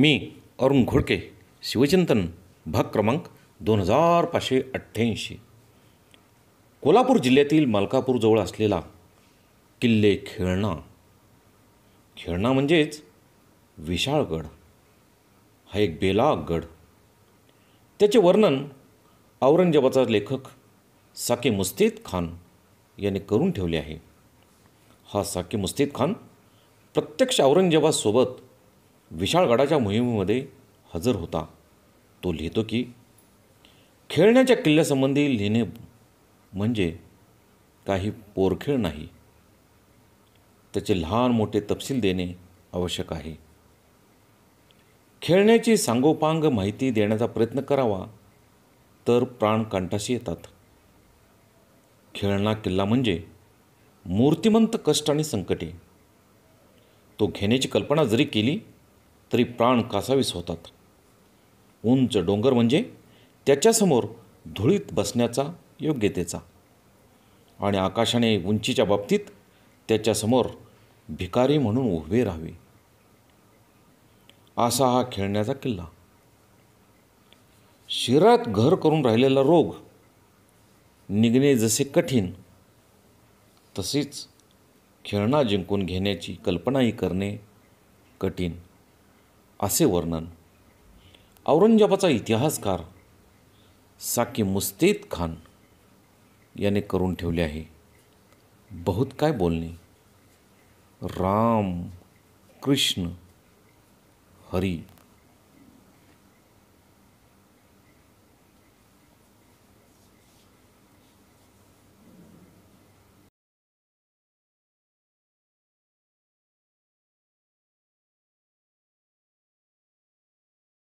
मी अरुण घोडके शिवचिंतन भाग क्रमांक दोन हजार पाचशे अठ्ठ्याऐंशी कोल्हापूर जिल्ह्यातील मलकापूरजवळ असलेला किल्ले खेळणा खेळणा म्हणजेच विशाळगड हा एक बेलागड गड त्याचे वर्णन औरंगजेबाचा लेखक साके मुस्तीद खान यांनी करून ठेवले आहे हा साके मुस्तीद खान प्रत्यक्ष औरंगजेबासोबत विशाळ गडाच्या मोहिमेमध्ये हजर होता तो लिहितो की खेळण्याच्या किल्ल्यासंबंधी लिहिणे म्हणजे काही पोरखेळ नाही त्याचे लहान मोठे तपशील देणे आवश्यक आहे खेळण्याची सांगोपांग माहिती देण्याचा प्रयत्न करावा तर प्राण कांटाशी येतात खेळणा किल्ला म्हणजे मूर्तिमंत कष्ट आणि संकटे तो घेण्याची कल्पना जरी केली तरी प्राण कासावीस होतात उंच डोंगर म्हणजे त्याच्यासमोर धुळीत बसण्याचा योग्यतेचा आणि आकाशाने उंचीच्या बाबतीत त्याच्यासमोर भिकारी म्हणून उभे राहावे असा हा खेळण्याचा किल्ला शिरात घर करून राहिलेला रोग निघणे जसे कठीण तसेच खेळणा जिंकून घेण्याची कल्पनाही करणे कठीण असे वर्णन औरंगजेबाचा इतिहासकार साकी मुस्तेद खान याने करून ठेवले आहे बहुत काय बोलणे राम कृष्ण हरी